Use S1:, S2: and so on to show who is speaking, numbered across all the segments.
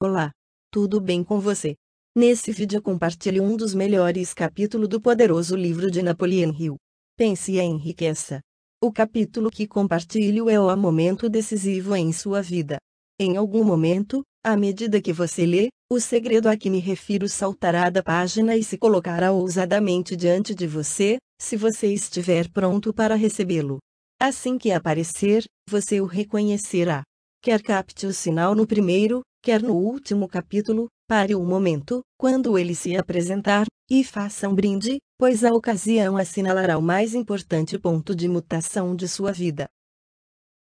S1: Olá, tudo bem com você? Nesse vídeo compartilho um dos melhores capítulos do poderoso livro de Napoleon Hill. Pense e enriqueça. O capítulo que compartilho é o momento decisivo em sua vida. Em algum momento, à medida que você lê, o segredo a que me refiro saltará da página e se colocará ousadamente diante de você, se você estiver pronto para recebê-lo. Assim que aparecer, você o reconhecerá. Quer capte o sinal no primeiro, quer no último capítulo, pare o momento, quando ele se apresentar, e faça um brinde, pois a ocasião assinalará o mais importante ponto de mutação de sua vida.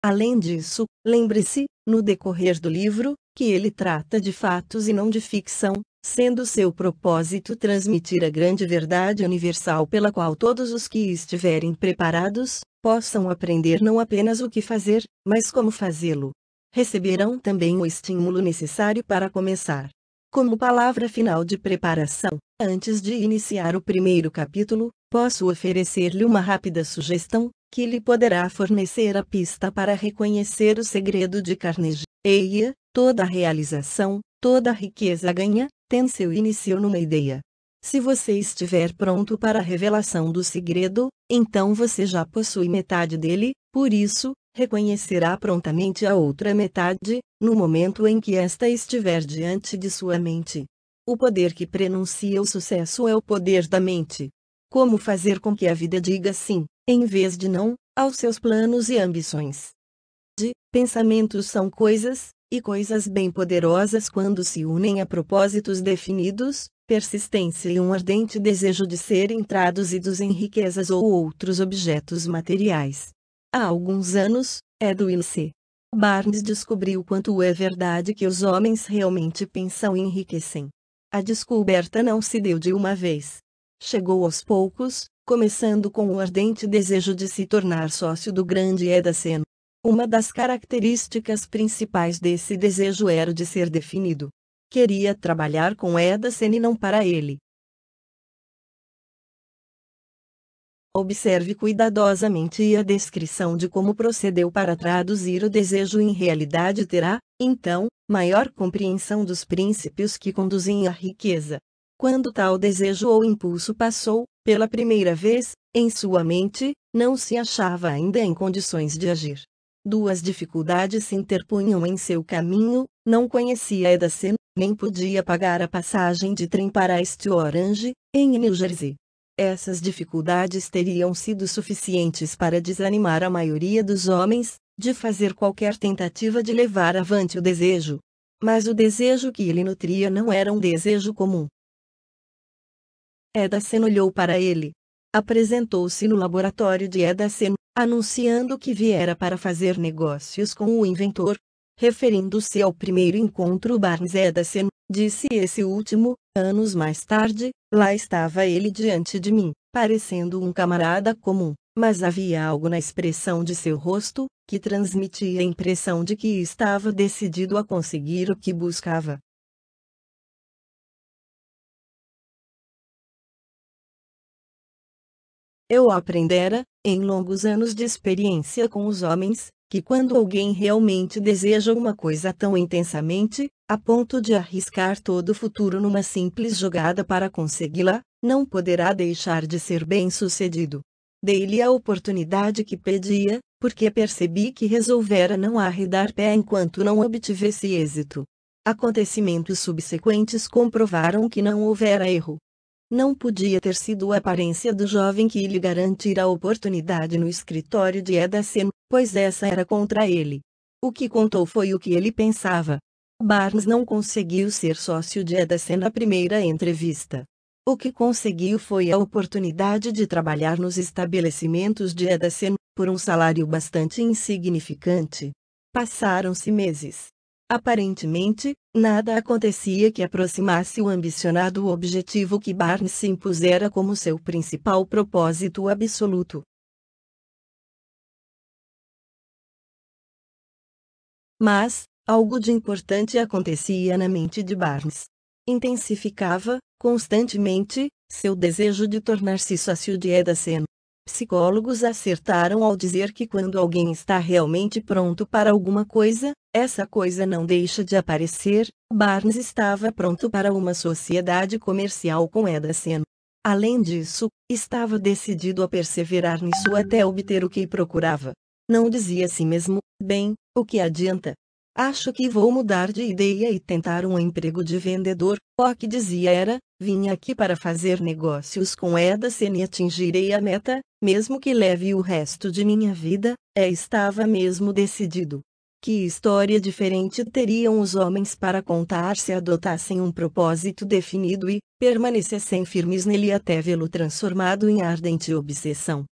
S1: Além disso, lembre-se, no decorrer do livro, que ele trata de fatos e não de ficção, sendo seu propósito transmitir a grande verdade universal pela qual todos os que estiverem preparados, possam aprender não apenas o que fazer, mas como fazê-lo receberão também o estímulo necessário para começar. Como palavra final de preparação, antes de iniciar o primeiro capítulo, posso oferecer-lhe uma rápida sugestão, que lhe poderá fornecer a pista para reconhecer o segredo de Carnegie. Eia, toda realização, toda riqueza ganha, tem seu início numa ideia. Se você estiver pronto para a revelação do segredo, então você já possui metade dele, por isso, reconhecerá prontamente a outra metade, no momento em que esta estiver diante de sua mente. O poder que prenuncia o sucesso é o poder da mente. Como fazer com que a vida diga sim, em vez de não, aos seus planos e ambições? De, pensamentos são coisas, e coisas bem poderosas quando se unem a propósitos definidos, persistência e um ardente desejo de serem traduzidos em riquezas ou outros objetos materiais há alguns anos, Edwin C. Barnes descobriu quanto é verdade que os homens realmente pensam e enriquecem. A descoberta não se deu de uma vez. Chegou aos poucos, começando com o ardente desejo de se tornar sócio do grande Edaceno. Uma das características principais desse desejo era de ser definido. Queria trabalhar com Edaceno e não para ele. Observe cuidadosamente a descrição de como procedeu para traduzir o desejo em realidade terá, então, maior compreensão dos princípios que conduzem à riqueza. Quando tal desejo ou impulso passou, pela primeira vez, em sua mente, não se achava ainda em condições de agir. Duas dificuldades se interpunham em seu caminho, não conhecia Edacen, nem podia pagar a passagem de trem para este Orange, em New Jersey. Essas dificuldades teriam sido suficientes para desanimar a maioria dos homens, de fazer qualquer tentativa de levar avante o desejo. Mas o desejo que ele nutria não era um desejo comum. Edacen olhou para ele. Apresentou-se no laboratório de Edacen, anunciando que viera para fazer negócios com o inventor. Referindo-se ao primeiro encontro Barnes Edacen, disse esse último, Anos mais tarde, lá estava ele diante de mim, parecendo um camarada comum, mas havia algo na expressão de seu rosto, que transmitia a impressão de que estava decidido a conseguir o que buscava. Eu aprendera, em longos anos de experiência com os homens, que quando alguém realmente deseja uma coisa tão intensamente, a ponto de arriscar todo o futuro numa simples jogada para consegui-la, não poderá deixar de ser bem-sucedido. Dei-lhe a oportunidade que pedia, porque percebi que resolvera não arredar pé enquanto não obtivesse êxito. Acontecimentos subsequentes comprovaram que não houvera erro. Não podia ter sido a aparência do jovem que lhe garantira a oportunidade no escritório de Edacen, pois essa era contra ele. O que contou foi o que ele pensava, Barnes não conseguiu ser sócio de Edison na primeira entrevista. O que conseguiu foi a oportunidade de trabalhar nos estabelecimentos de Edison, por um salário bastante insignificante. Passaram-se meses. Aparentemente, nada acontecia que aproximasse o ambicionado objetivo que Barnes se impusera como seu principal propósito absoluto. Mas, Algo de importante acontecia na mente de Barnes. Intensificava, constantemente, seu desejo de tornar-se sócio de Eda Sen. Psicólogos acertaram ao dizer que quando alguém está realmente pronto para alguma coisa, essa coisa não deixa de aparecer. Barnes estava pronto para uma sociedade comercial com Eda Sen. Além disso, estava decidido a perseverar nisso até obter o que procurava. Não dizia a si mesmo, bem, o que adianta, Acho que vou mudar de ideia e tentar um emprego de vendedor. O que dizia era: vim aqui para fazer negócios com Edison e atingirei a meta, mesmo que leve o resto de minha vida. É, estava mesmo decidido. Que história diferente teriam os homens para contar se adotassem um propósito definido e permanecessem firmes nele até vê-lo transformado em ardente obsessão?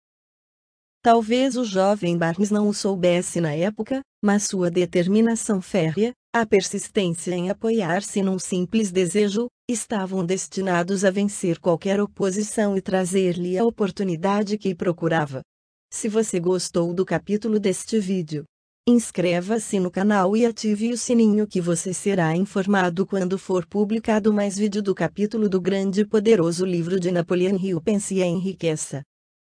S1: Talvez o jovem Barnes não o soubesse na época, mas sua determinação férrea, a persistência em apoiar-se num simples desejo, estavam destinados a vencer qualquer oposição e trazer-lhe a oportunidade que procurava. Se você gostou do capítulo deste vídeo, inscreva-se no canal e ative o sininho que você será informado quando for publicado mais vídeo do capítulo do grande e poderoso livro de Napoleão Hill Pense e Enriqueça.